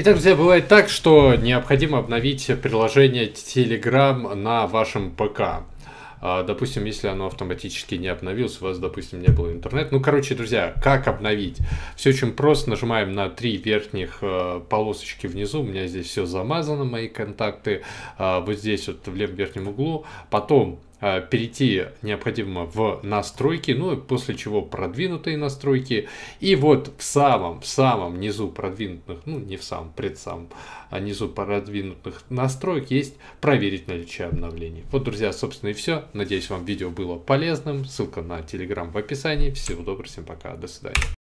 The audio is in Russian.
Итак, друзья, бывает так, что необходимо обновить приложение Telegram на вашем ПК. А, допустим, если оно автоматически не обновилось, у вас, допустим, не было интернета. Ну, короче, друзья, как обновить? Все очень просто. Нажимаем на три верхних э, полосочки внизу. У меня здесь все замазано, мои контакты. А, вот здесь вот в левом верхнем углу. Потом Э, перейти необходимо в настройки, ну и после чего продвинутые настройки. И вот в самом, в самом низу продвинутых, ну не в самом, пред самом а низу продвинутых настроек есть проверить наличие обновлений. Вот, друзья, собственно и все. Надеюсь, вам видео было полезным. Ссылка на телеграм в описании. Всего доброго, всем пока, до свидания.